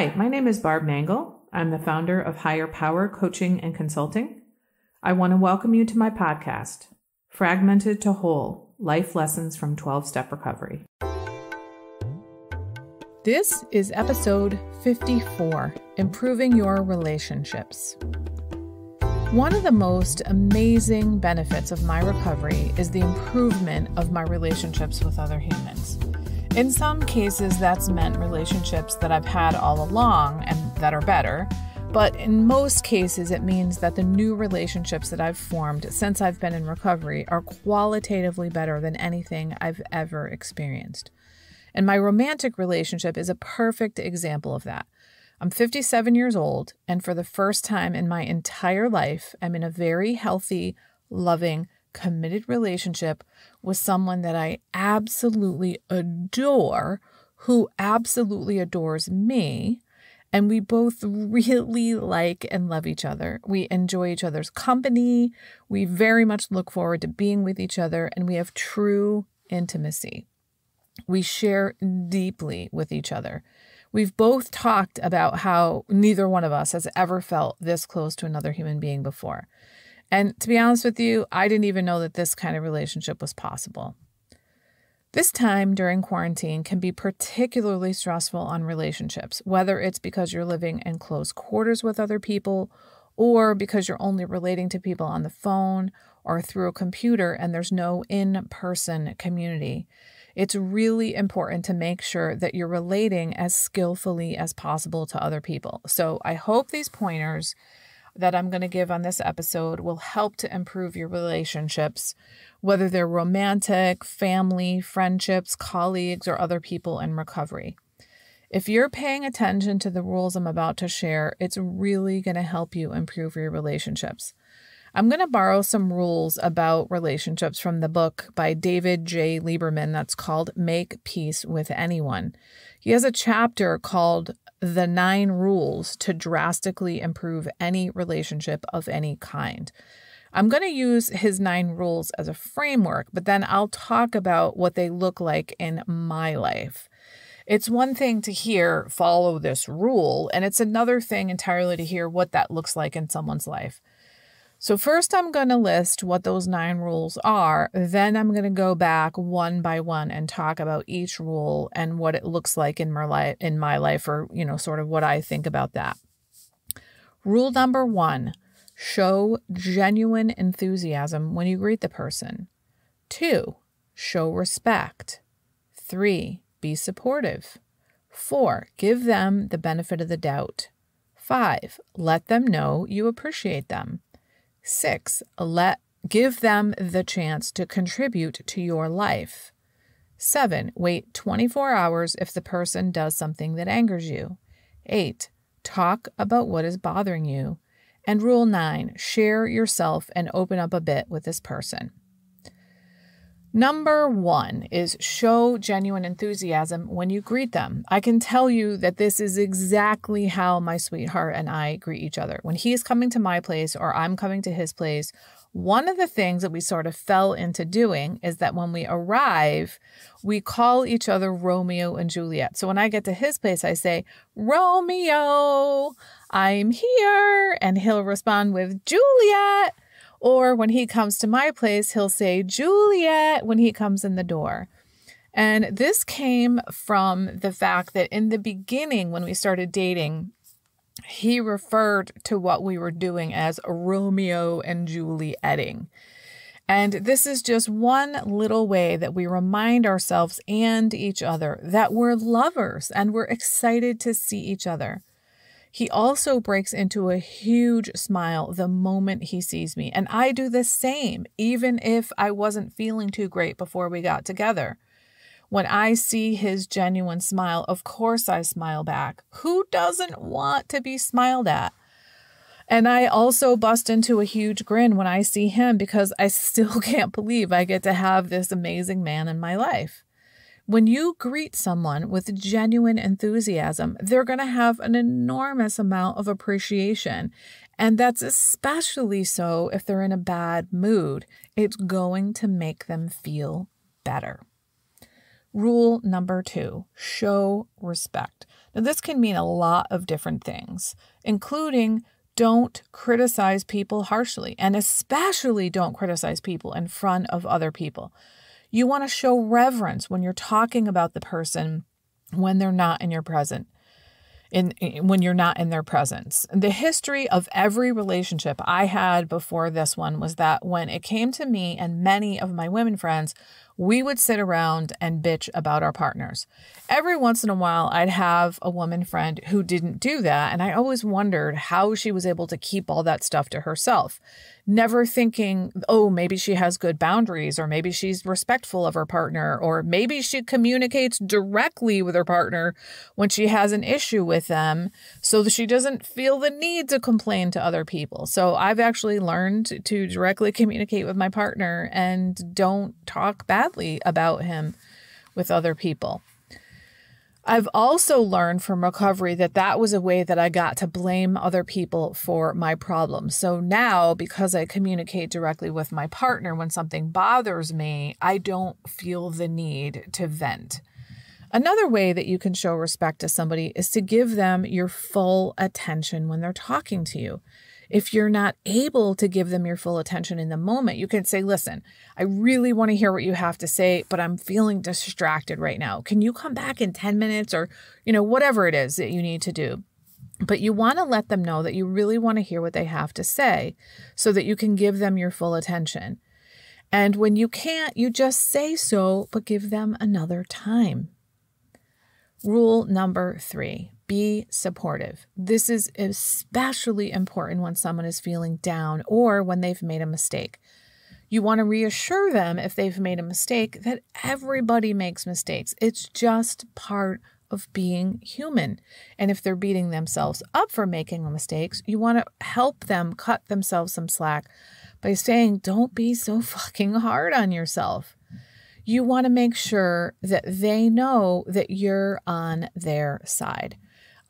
Hi, my name is Barb Nangle. I'm the founder of Higher Power Coaching and Consulting. I want to welcome you to my podcast, Fragmented to Whole Life Lessons from 12 Step Recovery. This is episode 54 Improving Your Relationships. One of the most amazing benefits of my recovery is the improvement of my relationships with other humans. In some cases, that's meant relationships that I've had all along and that are better. But in most cases, it means that the new relationships that I've formed since I've been in recovery are qualitatively better than anything I've ever experienced. And my romantic relationship is a perfect example of that. I'm 57 years old, and for the first time in my entire life, I'm in a very healthy, loving, committed relationship with someone that I absolutely adore, who absolutely adores me. And we both really like and love each other. We enjoy each other's company. We very much look forward to being with each other, and we have true intimacy. We share deeply with each other. We've both talked about how neither one of us has ever felt this close to another human being before. And to be honest with you, I didn't even know that this kind of relationship was possible. This time during quarantine can be particularly stressful on relationships, whether it's because you're living in close quarters with other people or because you're only relating to people on the phone or through a computer and there's no in person community. It's really important to make sure that you're relating as skillfully as possible to other people. So I hope these pointers that I'm going to give on this episode will help to improve your relationships, whether they're romantic, family, friendships, colleagues, or other people in recovery. If you're paying attention to the rules I'm about to share, it's really going to help you improve your relationships. I'm going to borrow some rules about relationships from the book by David J. Lieberman that's called Make Peace with Anyone. He has a chapter called the nine rules to drastically improve any relationship of any kind. I'm going to use his nine rules as a framework, but then I'll talk about what they look like in my life. It's one thing to hear follow this rule, and it's another thing entirely to hear what that looks like in someone's life. So first I'm going to list what those nine rules are. Then I'm going to go back one by one and talk about each rule and what it looks like in my life, in my life or, you know, sort of what I think about that. Rule number 1, show genuine enthusiasm when you greet the person. 2, show respect. 3, be supportive. 4, give them the benefit of the doubt. 5, let them know you appreciate them. Six, let, give them the chance to contribute to your life. Seven, wait 24 hours if the person does something that angers you. Eight, talk about what is bothering you. And rule nine, share yourself and open up a bit with this person. Number one is show genuine enthusiasm when you greet them. I can tell you that this is exactly how my sweetheart and I greet each other. When he is coming to my place or I'm coming to his place, one of the things that we sort of fell into doing is that when we arrive, we call each other Romeo and Juliet. So when I get to his place, I say, Romeo, I'm here. And he'll respond with, Juliet. Or when he comes to my place, he'll say, Juliet, when he comes in the door. And this came from the fact that in the beginning, when we started dating, he referred to what we were doing as Romeo and Julietting. And this is just one little way that we remind ourselves and each other that we're lovers and we're excited to see each other. He also breaks into a huge smile the moment he sees me, and I do the same, even if I wasn't feeling too great before we got together. When I see his genuine smile, of course I smile back. Who doesn't want to be smiled at? And I also bust into a huge grin when I see him because I still can't believe I get to have this amazing man in my life. When you greet someone with genuine enthusiasm, they're going to have an enormous amount of appreciation. And that's especially so if they're in a bad mood. It's going to make them feel better. Rule number two show respect. Now, this can mean a lot of different things, including don't criticize people harshly, and especially don't criticize people in front of other people. You want to show reverence when you're talking about the person when they're not in your present. In, in, when you're not in their presence. The history of every relationship I had before this one was that when it came to me and many of my women friends we would sit around and bitch about our partners. Every once in a while, I'd have a woman friend who didn't do that. And I always wondered how she was able to keep all that stuff to herself, never thinking, oh, maybe she has good boundaries, or maybe she's respectful of her partner, or maybe she communicates directly with her partner when she has an issue with them so that she doesn't feel the need to complain to other people. So I've actually learned to directly communicate with my partner and don't talk badly badly about him with other people. I've also learned from recovery that that was a way that I got to blame other people for my problems. So now, because I communicate directly with my partner when something bothers me, I don't feel the need to vent. Another way that you can show respect to somebody is to give them your full attention when they're talking to you if you're not able to give them your full attention in the moment, you can say, Listen, I really want to hear what you have to say, but I'm feeling distracted right now. Can you come back in 10 minutes or, you know, whatever it is that you need to do? But you want to let them know that you really want to hear what they have to say so that you can give them your full attention. And when you can't, you just say so, but give them another time. Rule number three be supportive. This is especially important when someone is feeling down or when they've made a mistake. You want to reassure them if they've made a mistake that everybody makes mistakes. It's just part of being human. And if they're beating themselves up for making mistakes, you want to help them cut themselves some slack by saying, don't be so fucking hard on yourself. You want to make sure that they know that you're on their side.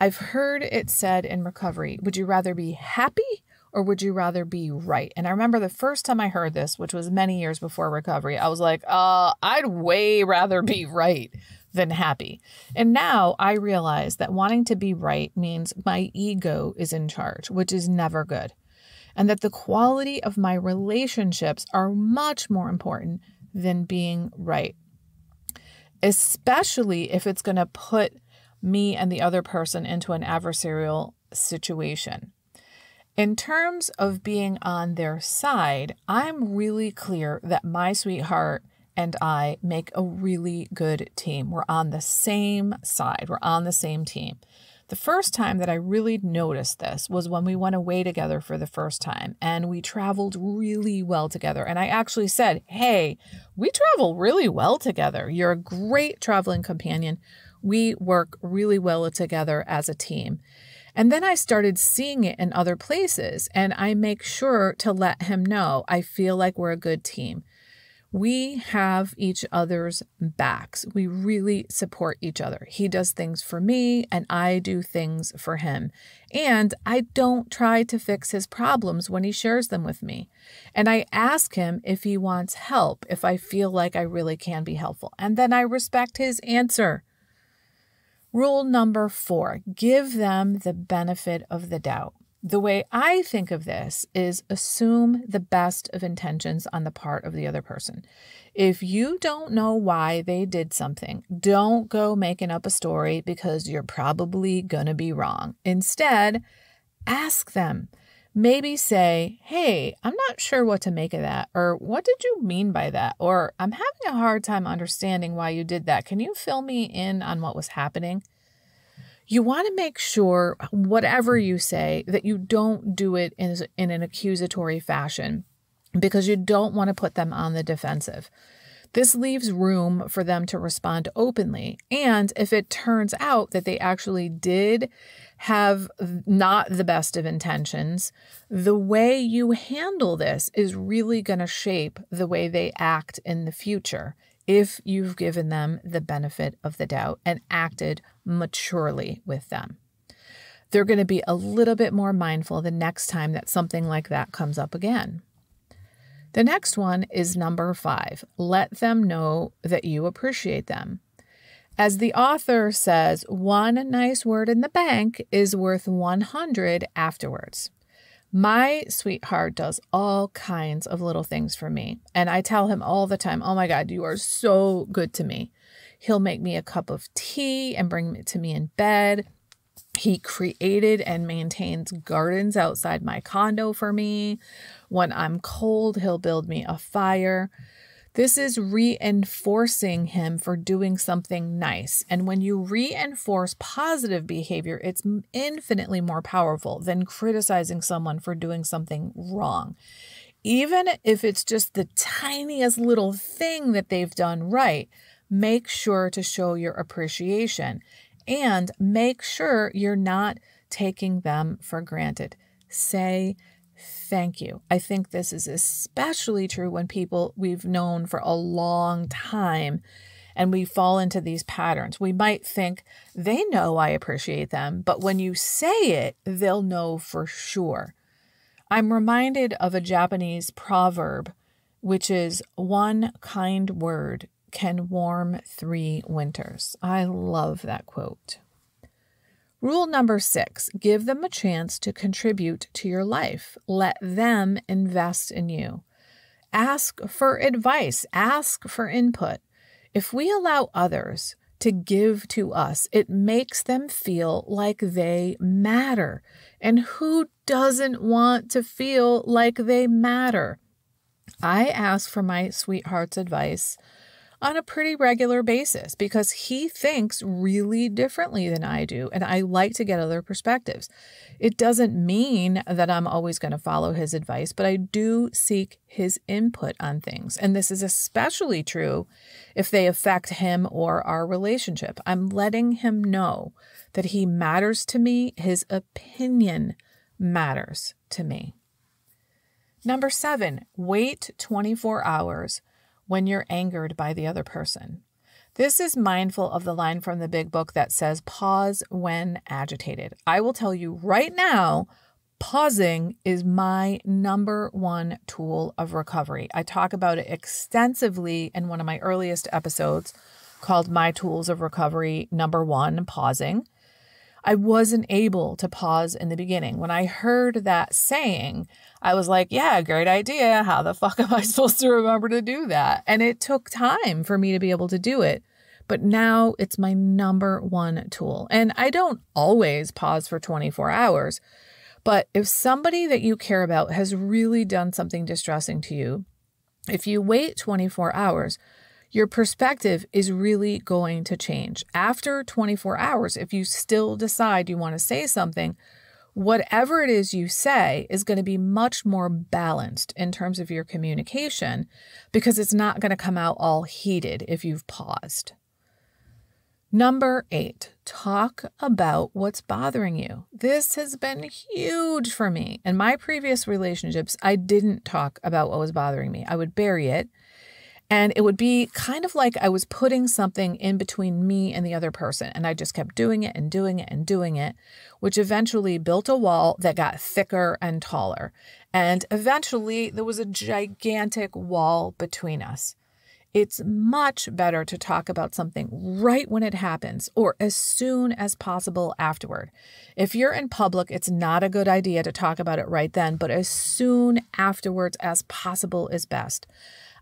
I've heard it said in recovery, would you rather be happy or would you rather be right? And I remember the first time I heard this, which was many years before recovery, I was like, uh, I'd way rather be right than happy. And now I realize that wanting to be right means my ego is in charge, which is never good. And that the quality of my relationships are much more important than being right, especially if it's going to put me and the other person into an adversarial situation. In terms of being on their side, I'm really clear that my sweetheart and I make a really good team. We're on the same side, we're on the same team. The first time that I really noticed this was when we went away together for the first time and we traveled really well together. And I actually said, Hey, we travel really well together. You're a great traveling companion we work really well together as a team. And then I started seeing it in other places, and I make sure to let him know I feel like we're a good team. We have each other's backs. We really support each other. He does things for me, and I do things for him. And I don't try to fix his problems when he shares them with me. And I ask him if he wants help, if I feel like I really can be helpful. And then I respect his answer. Rule number four give them the benefit of the doubt. The way I think of this is assume the best of intentions on the part of the other person. If you don't know why they did something, don't go making up a story because you're probably going to be wrong. Instead, ask them maybe say, Hey, I'm not sure what to make of that, or what did you mean by that? Or I'm having a hard time understanding why you did that. Can you fill me in on what was happening? You want to make sure, whatever you say, that you don't do it in, in an accusatory fashion because you don't want to put them on the defensive. This leaves room for them to respond openly. And if it turns out that they actually did have not the best of intentions, the way you handle this is really going to shape the way they act in the future if you've given them the benefit of the doubt and acted maturely with them. They're going to be a little bit more mindful the next time that something like that comes up again. The next one is number five let them know that you appreciate them. As the author says, one nice word in the bank is worth 100 afterwards. My sweetheart does all kinds of little things for me. And I tell him all the time, oh my God, you are so good to me. He'll make me a cup of tea and bring it to me in bed. He created and maintains gardens outside my condo for me. When I'm cold, he'll build me a fire. This is reinforcing him for doing something nice. And when you reinforce positive behavior, it's infinitely more powerful than criticizing someone for doing something wrong. Even if it's just the tiniest little thing that they've done right, make sure to show your appreciation and make sure you're not taking them for granted. Say thank you. I think this is especially true when people we've known for a long time and we fall into these patterns. We might think they know I appreciate them, but when you say it, they'll know for sure. I'm reminded of a Japanese proverb, which is one kind word can warm three winters. I love that quote. Rule number six give them a chance to contribute to your life. Let them invest in you. Ask for advice, ask for input. If we allow others to give to us, it makes them feel like they matter. And who doesn't want to feel like they matter? I ask for my sweetheart's advice on a pretty regular basis because he thinks really differently than I do. And I like to get other perspectives. It doesn't mean that I'm always going to follow his advice, but I do seek his input on things. And this is especially true if they affect him or our relationship. I'm letting him know that he matters to me, his opinion matters to me. Number seven, wait 24 hours when you're angered by the other person. This is mindful of the line from the big book that says, pause when agitated. I will tell you right now, pausing is my number one tool of recovery. I talk about it extensively in one of my earliest episodes called My Tools of Recovery Number One Pausing. I wasn't able to pause in the beginning. When I heard that saying, I was like, yeah, great idea. How the fuck am I supposed to remember to do that? And it took time for me to be able to do it. But now it's my number one tool. And I don't always pause for 24 hours. But if somebody that you care about has really done something distressing to you, if you wait 24 hours, your perspective is really going to change. After 24 hours, if you still decide you want to say something, whatever it is you say is going to be much more balanced in terms of your communication because it's not going to come out all heated if you've paused. Number eight, talk about what's bothering you. This has been huge for me. In my previous relationships, I didn't talk about what was bothering me. I would bury it and it would be kind of like I was putting something in between me and the other person. And I just kept doing it and doing it and doing it, which eventually built a wall that got thicker and taller. And eventually there was a gigantic wall between us. It's much better to talk about something right when it happens or as soon as possible afterward. If you're in public, it's not a good idea to talk about it right then, but as soon afterwards as possible is best.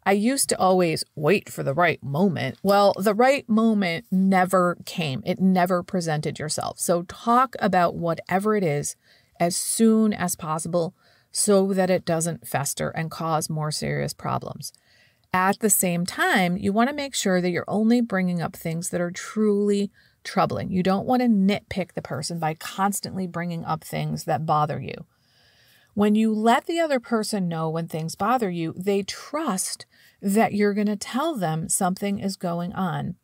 I used to always wait for the right moment. Well, the right moment never came, it never presented yourself. So talk about whatever it is as soon as possible so that it doesn't fester and cause more serious problems. At the same time, you want to make sure that you're only bringing up things that are truly troubling. You don't want to nitpick the person by constantly bringing up things that bother you. When you let the other person know when things bother you, they trust that you're going to tell them something is going on.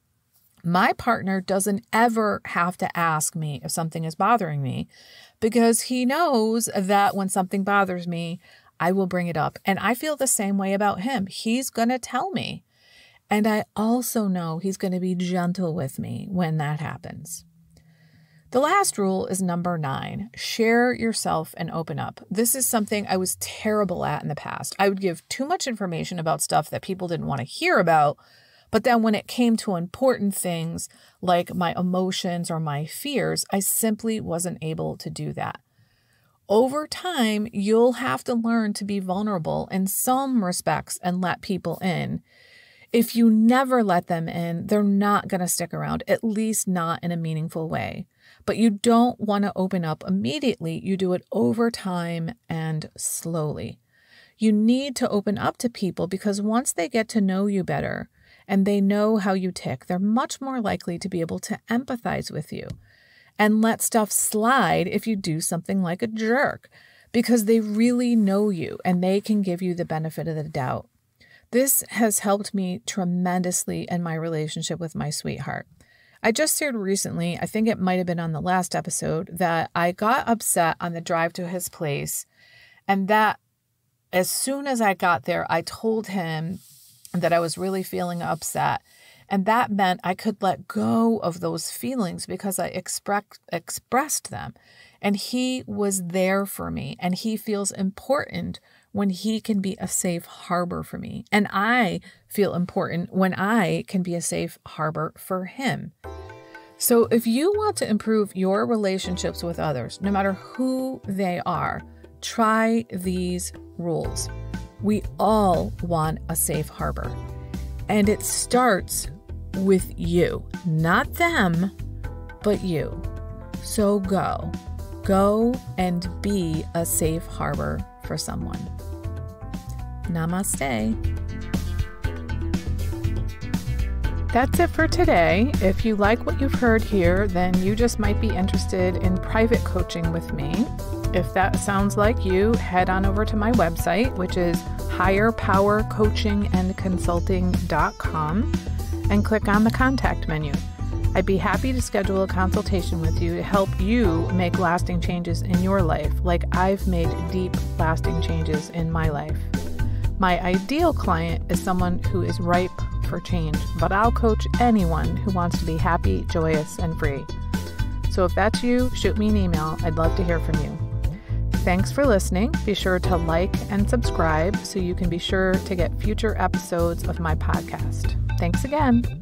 My partner doesn't ever have to ask me if something is bothering me because he knows that when something bothers me, I will bring it up. And I feel the same way about him. He's going to tell me. And I also know he's going to be gentle with me when that happens. The last rule is number nine share yourself and open up. This is something I was terrible at in the past. I would give too much information about stuff that people didn't want to hear about. But then when it came to important things like my emotions or my fears, I simply wasn't able to do that. Over time, you'll have to learn to be vulnerable in some respects and let people in. If you never let them in, they're not going to stick around, at least not in a meaningful way but you don't want to open up immediately. You do it over time and slowly. You need to open up to people because once they get to know you better and they know how you tick, they're much more likely to be able to empathize with you and let stuff slide if you do something like a jerk because they really know you and they can give you the benefit of the doubt. This has helped me tremendously in my relationship with my sweetheart. I just shared recently, I think it might have been on the last episode, that I got upset on the drive to his place. And that as soon as I got there, I told him that I was really feeling upset. And that meant I could let go of those feelings because I expre- expressed them. And he was there for me and he feels important when He can be a safe harbor for me. And I feel important when I can be a safe harbor for Him. So if you want to improve your relationships with others, no matter who they are, try these rules. We all want a safe harbor. And it starts with you, not them, but you. So go. Go and be a safe harbor for someone. Namaste. That's it for today. If you like what you've heard here, then you just might be interested in private coaching with me. If that sounds like you, head on over to my website, which is higherpowercoachingandconsulting.com, and click on the contact menu. I'd be happy to schedule a consultation with you to help you make lasting changes in your life, like I've made deep, lasting changes in my life. My ideal client is someone who is ripe for change, but I'll coach anyone who wants to be happy, joyous, and free. So if that's you, shoot me an email. I'd love to hear from you. Thanks for listening. Be sure to like and subscribe so you can be sure to get future episodes of my podcast. Thanks again.